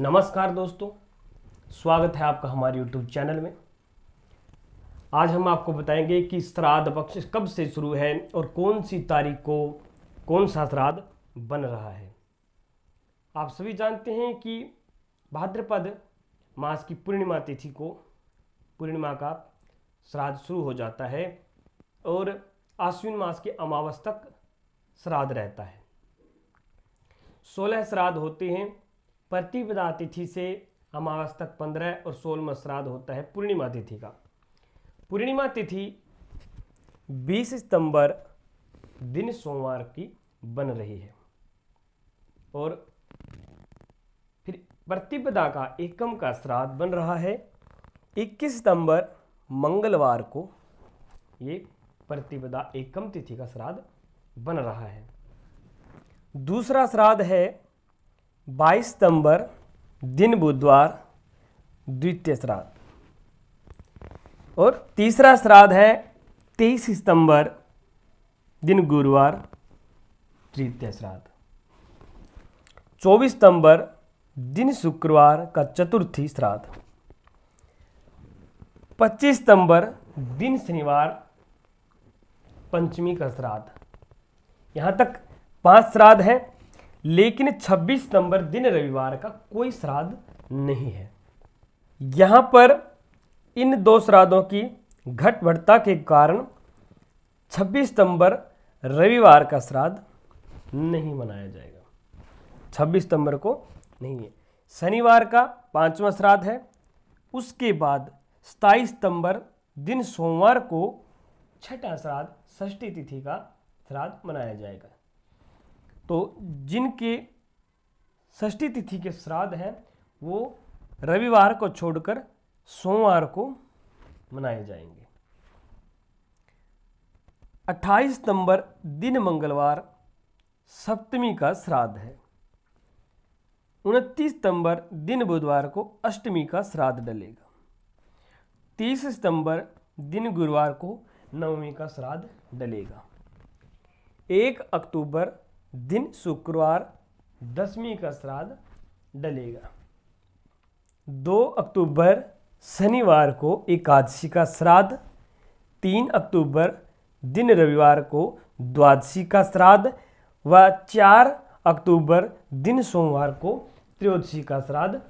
नमस्कार दोस्तों स्वागत है आपका हमारे यूट्यूब चैनल में आज हम आपको बताएंगे कि श्राद्ध पक्ष कब से शुरू है और कौन सी तारीख को कौन सा श्राद्ध बन रहा है आप सभी जानते हैं कि भाद्रपद मास की पूर्णिमा तिथि को पूर्णिमा का श्राद्ध शुरू हो जाता है और आश्विन मास के अमावस तक श्राद्ध रहता है सोलह श्राद्ध होते हैं प्रतिपदा तिथि से अमावस तक पंद्रह और सोलह श्राद्ध होता है पूर्णिमा तिथि का पूर्णिमा तिथि 20 सितंबर दिन सोमवार की बन रही है और फिर प्रतिपदा का एकम का श्राद्ध बन रहा है 21 सितंबर मंगलवार को ये प्रतिपदा एकम तिथि का श्राद्ध बन रहा है दूसरा श्राद्ध है 22 सितंबर दिन बुधवार द्वितीय श्राद्ध और तीसरा श्राद्ध है 23 सितंबर दिन गुरुवार तृतीय श्राद्ध 24 सितंबर दिन शुक्रवार का चतुर्थी श्राद्ध 25 सितंबर दिन शनिवार पंचमी का श्राद्ध यहाँ तक पांच श्राद्ध हैं लेकिन 26 सितंबर दिन रविवार का कोई श्राद्ध नहीं है यहाँ पर इन दो श्राद्धों की घटभता के कारण 26 सितंबर रविवार का श्राद्ध नहीं मनाया जाएगा 26 सितंबर को नहीं है शनिवार का पांचवा श्राद्ध है उसके बाद सताईस सितंबर दिन सोमवार को छठा श्राद्ध ष्ठी तिथि का श्राद्ध मनाया जाएगा तो जिनके षष्ठी तिथि के श्राद्ध हैं वो रविवार को छोड़कर सोमवार को मनाए जाएंगे 28 सितंबर दिन मंगलवार सप्तमी का श्राद्ध है 29 सितंबर दिन बुधवार को अष्टमी का श्राद्ध डलेगा 30 सितंबर दिन गुरुवार को नवमी का श्राद्ध डलेगा 1 अक्टूबर दिन शुक्रवार दसवीं का श्राद्ध डलेगा दो अक्टूबर शनिवार को एकादशी का श्राद्ध तीन अक्टूबर दिन रविवार को द्वादशी का श्राद्ध व चार अक्टूबर दिन सोमवार को त्रयोदशी का श्राद्ध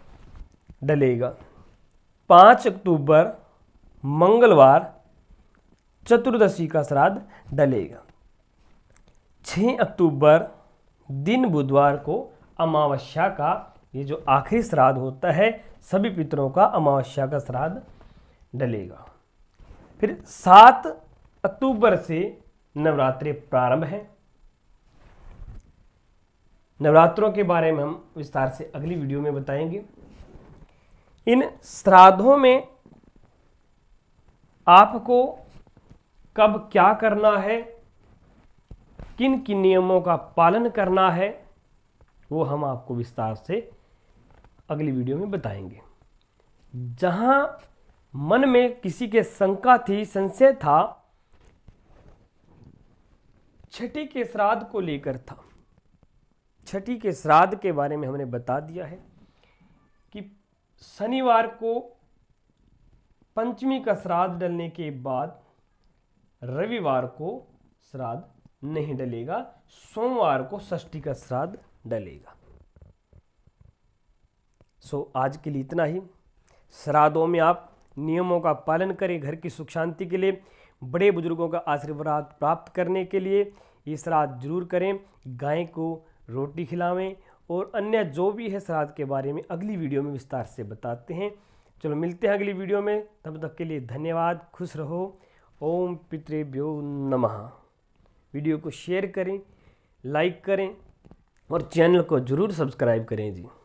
डलेगा पाँच अक्टूबर मंगलवार चतुर्दशी का श्राद्ध डलेगा 6 अक्टूबर दिन बुधवार को अमावस्या का ये जो आखिरी श्राद्ध होता है सभी पितरों का अमावस्या का श्राद्ध डलेगा फिर सात अक्टूबर से नवरात्रि प्रारंभ हैं नवरात्रों के बारे में हम विस्तार से अगली वीडियो में बताएंगे इन श्राद्धों में आपको कब क्या करना है किन किन नियमों का पालन करना है वो हम आपको विस्तार से अगली वीडियो में बताएंगे जहां मन में किसी के शंका थी संशय था छठी के श्राद्ध को लेकर था छठी के श्राद्ध के बारे में हमने बता दिया है कि शनिवार को पंचमी का श्राद्ध डलने के बाद रविवार को श्राद्ध नहीं डलेगा सोमवार को षष्ठी का श्राद्ध डलेगा सो आज के लिए इतना ही श्राद्धों में आप नियमों का पालन करें घर की सुख शांति के लिए बड़े बुजुर्गों का आशीर्वाद प्राप्त करने के लिए ये श्राद्ध जरूर करें गाय को रोटी खिलावें और अन्य जो भी है श्राद्ध के बारे में अगली वीडियो में विस्तार से बताते हैं चलो मिलते हैं अगली वीडियो में तब तक के लिए धन्यवाद खुश रहो ओम पितृभ्यो नमः वीडियो को शेयर करें लाइक करें और चैनल को ज़रूर सब्सक्राइब करें जी